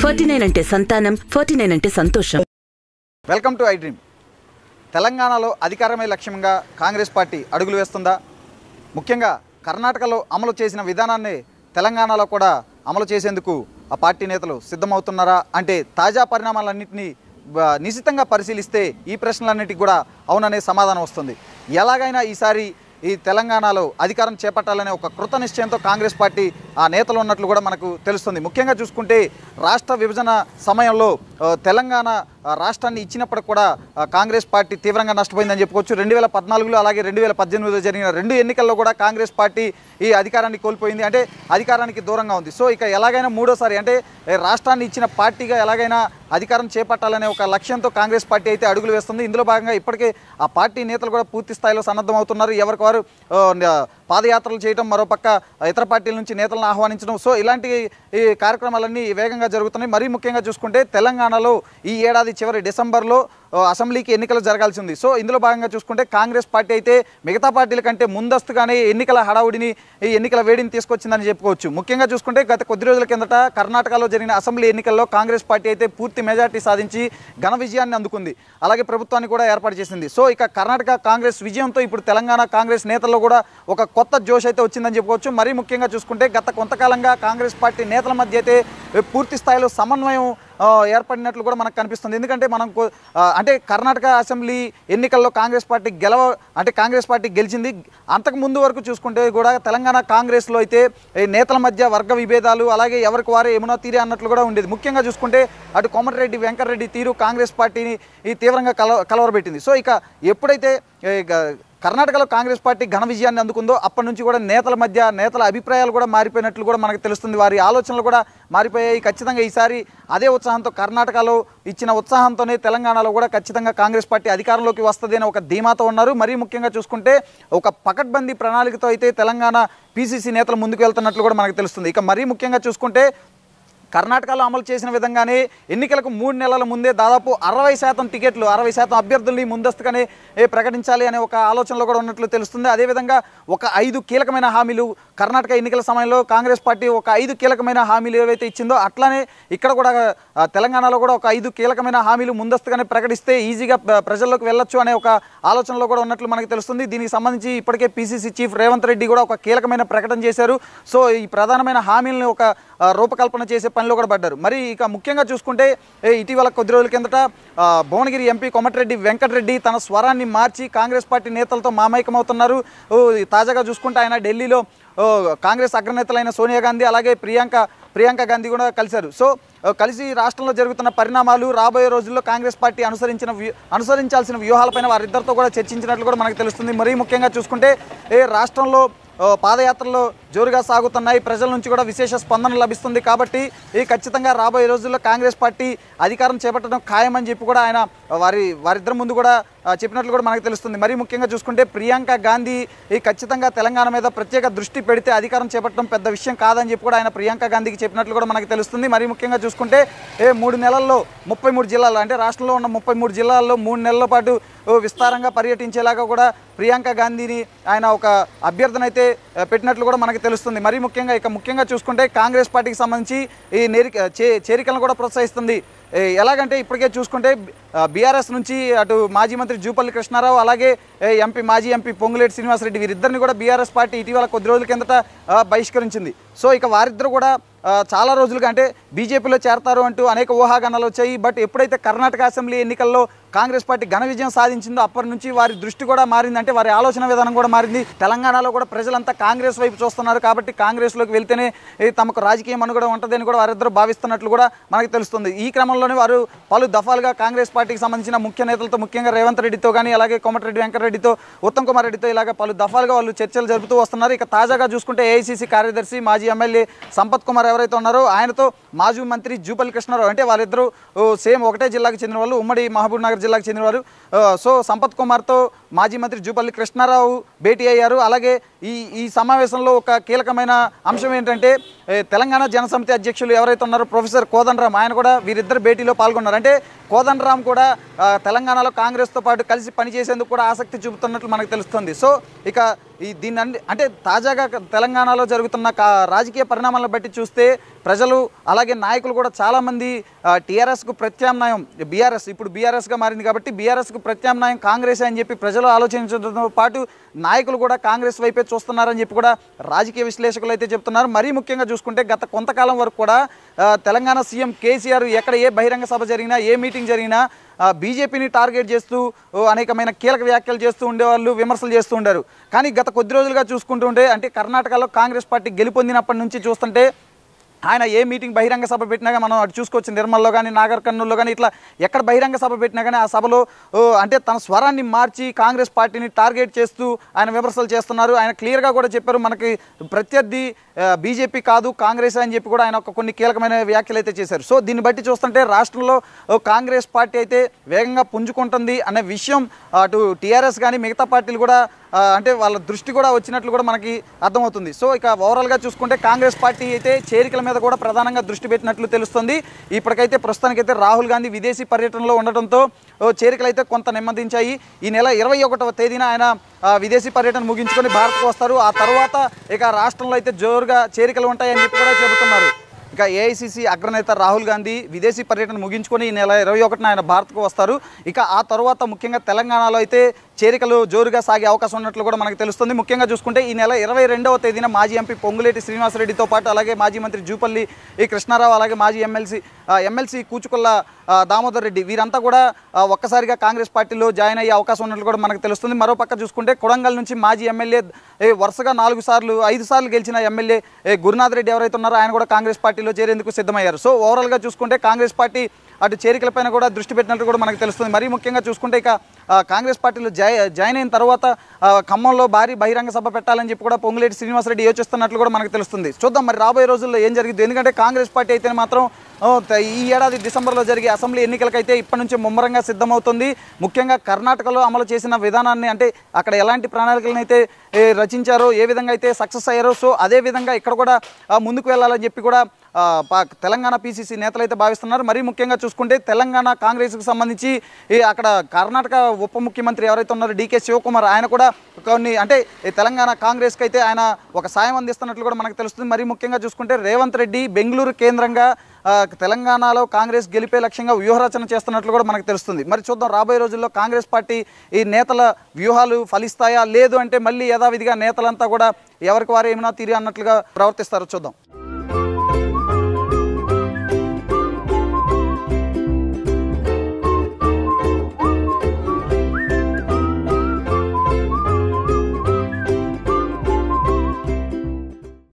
forty nine అంటే సంతానం forty nine అంటే సంతోషం వెల్కమ్ టు ఐ డ్రీమ్ తెలంగాణలో అధికారమే లక్ష్యంగా కాంగ్రెస్ పార్టీ అడుగులు వేస్తుందా ముఖ్యంగా కర్ణాటకలో అమలు చేసిన విధానాన్ని తెలంగాణలో కూడా అమలు చేసేందుకు ఆ పార్టీ నేతలు సిద్ధమవుతున్నారా అంటే తాజా పరిణామాలన్నింటినీ నిశితంగా పరిశీలిస్తే ఈ ప్రశ్నలన్నిటికీ కూడా అవుననే సమాధానం వస్తుంది ఎలాగైనా ఈసారి ఈ తెలంగాణలో అధికారం చేపట్టాలనే ఒక కృత నిశ్చయంతో కాంగ్రెస్ పార్టీ ఆ నేతలు ఉన్నట్లు కూడా మనకు తెలుస్తుంది ముఖ్యంగా చూసుకుంటే రాష్ట్ర విభజన సమయంలో తెలంగాణ రాష్ట్రాన్ని ఇచ్చినప్పుడు కూడా కాంగ్రెస్ పార్టీ తీవ్రంగా నష్టపోయిందని చెప్పుకోవచ్చు రెండు వేల పద్నాలుగులో అలాగే రెండు వేల పద్దెనిమిదిలో జరిగిన రెండు ఎన్నికల్లో కూడా కాంగ్రెస్ పార్టీ ఈ అధికారాన్ని కోల్పోయింది అంటే అధికారానికి దూరంగా ఉంది సో ఇక ఎలాగైనా మూడోసారి అంటే రాష్ట్రాన్ని ఇచ్చిన పార్టీగా ఎలాగైనా అధికారం చేపట్టాలనే ఒక లక్ష్యంతో కాంగ్రెస్ పార్టీ అయితే అడుగులు వేస్తుంది ఇందులో భాగంగా ఇప్పటికే ఆ పార్టీ నేతలు కూడా పూర్తి స్థాయిలో సన్నద్ధం అవుతున్నారు ఎవరికి వారు పాదయాత్రలు చేయడం మరోపక్క ఇతర పార్టీల నుంచి నేతలను ఆహ్వానించడం సో ఇలాంటి ఈ కార్యక్రమాలన్నీ వేగంగా జరుగుతున్నాయి మరీ ముఖ్యంగా చూసుకుంటే తెలంగాణలో ఈ ఏడాది చివరి డిసెంబర్లో అసెంబ్లీకి ఎన్నికలు జరగాల్సి ఉంది సో ఇందులో భాగంగా చూసుకుంటే కాంగ్రెస్ పార్టీ అయితే మిగతా పార్టీల కంటే ముందస్తుగానే ఎన్నికల హడావుడిని ఈ ఎన్నికల వేడిని తీసుకొచ్చిందని చెప్పుకోవచ్చు ముఖ్యంగా చూసుకుంటే గత కొద్ది రోజుల కిందట కర్ణాటకలో జరిగిన అసెంబ్లీ ఎన్నికల్లో కాంగ్రెస్ పార్టీ అయితే పూర్తి మెజార్టీ సాధించి ఘన విజయాన్ని అందుకుంది అలాగే ప్రభుత్వాన్ని కూడా ఏర్పాటు చేసింది సో ఇక కర్ణాటక కాంగ్రెస్ విజయంతో ఇప్పుడు తెలంగాణ కాంగ్రెస్ నేతల్లో కూడా ఒక కొత్త జోష్ అయితే వచ్చిందని చెప్పుకోవచ్చు మరీ ముఖ్యంగా చూసుకుంటే గత కొంతకాలంగా కాంగ్రెస్ పార్టీ నేతల మధ్య అయితే పూర్తి స్థాయిలో సమన్వయం ఏర్పడినట్లు కూడా మనకు కనిపిస్తుంది ఎందుకంటే మనం అంటే కర్ణాటక అసెంబ్లీ ఎన్నికల్లో కాంగ్రెస్ పార్టీ గెలవ అంటే కాంగ్రెస్ పార్టీ గెలిచింది అంతకు ముందు వరకు చూసుకుంటే కూడా తెలంగాణ కాంగ్రెస్లో అయితే నేతల మధ్య వర్గ విభేదాలు అలాగే ఎవరికి వారే ఏమైనా తీరే అన్నట్లు కూడా ఉండేది ముఖ్యంగా చూసుకుంటే అటు కోమటిరెడ్డి వెంకటరెడ్డి తీరు కాంగ్రెస్ పార్టీని తీవ్రంగా కల కలవరబెట్టింది సో ఇక ఎప్పుడైతే కర్ణాటకలో కాంగ్రెస్ పార్టీ ఘన విజయాన్ని అందుకుందో అప్పటి నుంచి కూడా నేతల మధ్య నేతల అభిప్రాయాలు కూడా మారిపోయినట్లు కూడా మనకు తెలుస్తుంది వారి ఆలోచనలు కూడా మారిపోయాయి ఖచ్చితంగా ఈసారి అదే ఉత్సాహంతో కర్ణాటకలో ఇచ్చిన ఉత్సాహంతోనే తెలంగాణలో కూడా ఖచ్చితంగా కాంగ్రెస్ పార్టీ అధికారంలోకి వస్తుంది ఒక ధీమాతో ఉన్నారు మరీ ముఖ్యంగా చూసుకుంటే ఒక పకడ్బందీ ప్రణాళికతో అయితే తెలంగాణ పీసీసీ నేతలు ముందుకు వెళ్తున్నట్లు కూడా మనకు తెలుస్తుంది ఇక మరీ ముఖ్యంగా చూసుకుంటే కర్ణాటకలో అమలు చేసిన విధంగానే ఎన్నికలకు మూడు నెలల ముందే దాదాపు అరవై శాతం టికెట్లు అరవై శాతం అభ్యర్థుల్ని ముందస్తుగానే ప్రకటించాలి అనే ఒక ఆలోచనలో కూడా ఉన్నట్లు తెలుస్తుంది అదేవిధంగా ఒక ఐదు కీలకమైన హామీలు కర్ణాటక ఎన్నికల సమయంలో కాంగ్రెస్ పార్టీ ఒక ఐదు కీలకమైన హామీలు ఏవైతే ఇచ్చిందో అట్లానే ఇక్కడ కూడా తెలంగాణలో కూడా ఒక ఐదు కీలకమైన హామీలు ముందస్తుగానే ప్రకటిస్తే ఈజీగా ప్రజల్లోకి వెళ్ళొచ్చు అనే ఒక ఆలోచనలో కూడా ఉన్నట్లు మనకు తెలుస్తుంది దీనికి సంబంధించి ఇప్పటికే పీసీసీ చీఫ్ రేవంత్ రెడ్డి కూడా ఒక కీలకమైన ప్రకటన చేశారు సో ఈ ప్రధానమైన హామీలను ఒక రూపకల్పన చేసే పనిలో కూడా పడ్డారు మరి ఇక ముఖ్యంగా చూసుకుంటే ఇటీవల కొద్ది రోజుల కిందట భువనగిరి ఎంపీ కొమటిరెడ్డి వెంకటరెడ్డి తన స్వరాన్ని మార్చి కాంగ్రెస్ పార్టీ నేతలతో మామైకమవుతున్నారు తాజాగా చూసుకుంటే ఆయన ఢిల్లీలో కాంగ్రెస్ అగ్రనేతలైన సోనియా గాంధీ అలాగే ప్రియాంక ప్రియాంక గాంధీ కూడా కలిశారు సో కలిసి రాష్ట్రంలో జరుగుతున్న పరిణామాలు రాబోయే రోజుల్లో కాంగ్రెస్ పార్టీ అనుసరించిన అనుసరించాల్సిన వ్యూహాలపైన వారిద్దరితో కూడా చర్చించినట్లు కూడా మనకు తెలుస్తుంది మరీ ముఖ్యంగా చూసుకుంటే ఏ రాష్ట్రంలో పాదయాత్రలో జోరుగా సాగుతున్నాయి ప్రజల నుంచి కూడా విశేష స్పందన లభిస్తుంది కాబట్టి ఇది ఖచ్చితంగా రాబోయే రోజుల్లో కాంగ్రెస్ పార్టీ అధికారం చేపట్టడం ఖాయమని చెప్పి కూడా ఆయన వారి వారిద్దరి ముందు కూడా చెప్పినట్లు కూడా మనకు తెలుస్తుంది మరీ ముఖ్యంగా చూసుకుంటే ప్రియాంక గాంధీ ఈ ఖచ్చితంగా తెలంగాణ మీద ప్రత్యేక దృష్టి పెడితే అధికారం చేపట్టడం పెద్ద విషయం కాదని చెప్పి కూడా ఆయన ప్రియాంక గాంధీకి చెప్పినట్లు కూడా మనకు తెలుస్తుంది మరీ ముఖ్యంగా చూసుకుంటే ఏ మూడు నెలల్లో ముప్పై మూడు జిల్లాలు అంటే రాష్ట్రంలో ఉన్న ముప్పై మూడు జిల్లాల్లో మూడు నెలల పాటు విస్తారంగా పర్యటించేలాగా కూడా ప్రియాంక గాంధీని ఆయన ఒక అభ్యర్థన అయితే పెట్టినట్లు కూడా మనకి తెలుస్తుంది మరీ ముఖ్యంగా ఇక ముఖ్యంగా చూసుకుంటే కాంగ్రెస్ పార్టీకి సంబంధించి ఈ నేరి చేరికలను కూడా ప్రోత్సహిస్తుంది ఎలాగంటే ఇప్పటికే చూసుకుంటే బీఆర్ఎస్ నుంచి అటు మాజీ మంత్రి జూపల్లి కృష్ణారావు అలాగే ఎంపీ మాజీ ఎంపీ పొంగులేటి శ్రీనివాసరెడ్డి వీరిద్దరిని కూడా బీఆర్ఎస్ పార్టీ ఇటీవల కొద్ది రోజుల కిందట బహిష్కరించింది సో ఇక వారిద్దరు కూడా చాలా రోజులుగా అంటే బీజేపీలో చేరతారు అంటూ అనేక ఊహాగానాలు వచ్చాయి బట్ ఎప్పుడైతే కర్ణాటక అసెంబ్లీ ఎన్నికల్లో కాంగ్రెస్ పార్టీ ఘన విజయం సాధించిందో అప్పటి నుంచి వారి దృష్టి కూడా మారింది అంటే వారి ఆలోచన విధానం కూడా మారింది తెలంగాణలో కూడా ప్రజలంతా కాంగ్రెస్ వైపు చూస్తున్నారు కాబట్టి కాంగ్రెస్లోకి వెళ్తేనే తమకు రాజకీయం అనుగడ ఉంటుందని కూడా వారిద్దరూ భావిస్తున్నట్లు కూడా మనకు తెలుస్తుంది ఈ క్రమంలోనే వారు పలు దఫాలుగా కాంగ్రెస్ పార్టీకి సంబంధించిన ముఖ్య నేతలతో ముఖ్యంగా రేవంత్ రెడ్డితో కానీ అలాగే కోమటిరెడ్డి వెంకటరెడ్డితో ఉత్తమ్ కుమార్ రెడ్డితో ఇలాగ పలు దఫాలుగా వాళ్ళు చర్చలు జరుపుతూ వస్తున్నారు ఇక తాజాగా చూసుకుంటే ఏఐసీసీ కార్యదర్శి మాజీ ఎమ్మెల్యే సంపత్ కుమార్ ఎవరైతే ఉన్నారో ఆయనతో మాజీ మంత్రి జూపల్లి కృష్ణారావు అంటే వాళ్ళిద్దరూ సేమ్ ఒకటే జిల్లాకు చెందిన వాళ్ళు ఉమ్మడి మహబూబ్ నగర్ జిల్లాకు చెందినవారు సో సంపత్ కుమార్తో మాజీ మంత్రి జూపల్లి కృష్ణారావు భేటీ అయ్యారు అలాగే ఈ ఈ సమావేశంలో ఒక కీలకమైన అంశం ఏంటంటే తెలంగాణ జనసమితి అధ్యక్షులు ఎవరైతే ఉన్నారో ప్రొఫెసర్ కోదండరామ్ ఆయన కూడా వీరిద్దరు భేటీలో పాల్గొన్నారు అంటే కోదండరామ్ కూడా తెలంగాణలో కాంగ్రెస్తో పాటు కలిసి పనిచేసేందుకు కూడా ఆసక్తి చూపుతున్నట్లు మనకు తెలుస్తుంది సో ఇక ఈ దీన్ని అంటే తాజాగా తెలంగాణలో జరుగుతున్న రాజకీయ పరిణామాలను బట్టి చూస్తే ప్రజలు అలాగే నాయకులు కూడా చాలామంది టీఆర్ఎస్కు ప్రత్యామ్నాయం బీఆర్ఎస్ ఇప్పుడు బీఆర్ఎస్గా మారింది కాబట్టి బీఆర్ఎస్కు ప్రత్యామ్నాయం కాంగ్రెస్ అని చెప్పి ప్రజలు ప్రజలు ఆలోచించడంతో పాటు నాయకులు కూడా కాంగ్రెస్ వైపే చూస్తున్నారని చెప్పి కూడా రాజకీయ విశ్లేషకులు అయితే చెప్తున్నారు మరీ ముఖ్యంగా చూసుకుంటే గత కొంతకాలం వరకు కూడా తెలంగాణ సీఎం కేసీఆర్ ఎక్కడ ఏ బహిరంగ సభ జరిగినా ఏ మీటింగ్ జరిగినా బీజేపీని టార్గెట్ చేస్తూ అనేకమైన కీలక వ్యాఖ్యలు చేస్తూ ఉండేవాళ్ళు విమర్శలు చేస్తూ ఉండారు కానీ గత కొద్ది రోజులుగా చూసుకుంటుంటే అంటే కర్ణాటకలో కాంగ్రెస్ పార్టీ గెలుపొందినప్పటి నుంచి చూస్తుంటే ఆయన ఏ మీటింగ్ బహిరంగ సభ పెట్టినా మనం అటు చూసుకోవచ్చు నిర్మల్లో కానీ నాగర్ కానీ ఇట్లా ఎక్కడ బహిరంగ సభ పెట్టినా కానీ ఆ సభలో అంటే తన స్వరాన్ని మార్చి కాంగ్రెస్ పార్టీని టార్గెట్ చేస్తూ ఆయన విమర్శలు చేస్తున్నారు ఆయన క్లియర్గా కూడా చెప్పారు మనకి ప్రత్యర్థి బీజేపీ కాదు కాంగ్రెస్ అని చెప్పి కూడా ఆయన ఒక కొన్ని కీలకమైన వ్యాఖ్యలు అయితే చేశారు సో దీన్ని బట్టి చూస్తుంటే రాష్ట్రంలో కాంగ్రెస్ పార్టీ అయితే వేగంగా పుంజుకుంటుంది అనే విషయం అటు టీఆర్ఎస్ కానీ మిగతా పార్టీలు కూడా అంటే వాళ్ళ దృష్టి కూడా వచ్చినట్లు కూడా మనకి అర్థమవుతుంది సో ఇక ఓవరాల్గా చూసుకుంటే కాంగ్రెస్ పార్టీ అయితే చేరికల మీద కూడా ప్రధానంగా దృష్టి పెట్టినట్లు తెలుస్తుంది ఇప్పటికైతే ప్రస్తుతానికైతే రాహుల్ గాంధీ విదేశీ పర్యటనలో ఉండటంతో చేరికలు అయితే కొంత నెమ్మదించాయి ఈ నెల ఇరవై తేదీన ఆయన విదేశీ పర్యటన ముగించుకొని భారత్కు వస్తారు ఆ తర్వాత ఇక రాష్ట్రంలో అయితే జోరుగా చేరికలు ఉంటాయని చెప్పి కూడా చెబుతున్నారు ఇక ఏఐసిసి అగ్రనేత రాహుల్ గాంధీ విదేశీ పర్యటన ముగించుకొని ఈ నెల ఇరవై ఒకటిన ఆయన భారత్కు వస్తారు ఇక ఆ తర్వాత ముఖ్యంగా తెలంగాణలో అయితే చేరికలు జోరుగా సాగే అవకాశం ఉన్నట్లు కూడా మనకు తెలుస్తుంది ముఖ్యంగా చూసుకుంటే ఈ నెల ఇరవై రెండవ తేదీన మాజీ ఎంపీ పొంగులేటి శ్రీనివాసరెడ్డితో పాటు అలాగే మాజీ మంత్రి జూపల్లి ఈ కృష్ణారావు అలాగే మాజీ ఎమ్మెల్సీ ఎమ్మెల్సీ కూచుకొల్ల దామోదర్ రెడ్డి వీరంతా కూడా ఒక్కసారిగా కాంగ్రెస్ పార్టీలో జాయిన్ అయ్యే అవకాశం ఉన్నట్లు కూడా మనకు తెలుస్తుంది మరోపక్క చూసుకుంటే కొడంగల్ నుంచి మాజీ ఎమ్మెల్యే వరుసగా నాలుగు సార్లు ఐదు సార్లు గెలిచిన ఎమ్మెల్యే గురునాథ్ రెడ్డి ఎవరైతే ఉన్నారో ఆయన కూడా కాంగ్రెస్ పార్టీలో చేరేందుకు సిద్ధమయ్యారు సో ఓవరాల్గా చూసుకుంటే కాంగ్రెస్ పార్టీ అటు చేరికలపైన కూడా దృష్టి పెట్టినట్లు కూడా మనకు తెలుస్తుంది మరీ ముఖ్యంగా చూసుకుంటే ఇక కాంగ్రెస్ పార్టీలో జాయిన్ అయిన తర్వాత ఖమ్మంలో భారీ బహిరంగ సభ పెట్టాలని చెప్పి కూడా పొంగులేటి శ్రీనివాసరెడ్డి యోచిస్తున్నట్లు కూడా మనకు తెలుస్తుంది చూద్దాం మరి రాబోయే రోజుల్లో ఏం జరిగింది ఎందుకంటే కాంగ్రెస్ పార్టీ అయితే మాత్రం ఈ ఏడాది డిసెంబర్లో జరిగే అసెంబ్లీ ఎన్నికలకైతే ఇప్పటి నుంచి ముమ్మరంగా సిద్ధమవుతుంది ముఖ్యంగా కర్ణాటకలో అమలు చేసిన విధానాన్ని అంటే అక్కడ ఎలాంటి ప్రణాళికలను అయితే రచించారో ఏ విధంగా అయితే సక్సెస్ అయ్యారో సో అదేవిధంగా ఇక్కడ కూడా ముందుకు వెళ్ళాలని చెప్పి కూడా తెలంగాణ పీసీసీ నేతలైతే భావిస్తున్నారు మరీ ముఖ్యంగా చూసుకుంటే తెలంగాణ కాంగ్రెస్కు సంబంధించి అక్కడ కర్ణాటక ఉప ముఖ్యమంత్రి ఎవరైతే ఉన్నారో డీకే శివకుమార్ ఆయన కూడా కొన్ని అంటే తెలంగాణ కాంగ్రెస్కి అయితే ఆయన ఒక సాయం అందిస్తున్నట్లు కూడా మనకు తెలుస్తుంది మరీ ముఖ్యంగా చూసుకుంటే రేవంత్ రెడ్డి బెంగళూరు కేంద్రంగా తెలంగాణలో కాంగ్రెస్ గెలిపే లక్ష్యంగా వ్యూహరచన చేస్తున్నట్లు కూడా మనకు తెలుస్తుంది మరి చూద్దాం రాబోయే రోజుల్లో కాంగ్రెస్ పార్టీ ఈ నేతల వ్యూహాలు ఫలిస్తాయా లేదు అంటే మళ్ళీ యథావిధిగా నేతలంతా కూడా ఎవరికి వారు ఏమైనా తీరి అన్నట్లుగా ప్రవర్తిస్తారో చూద్దాం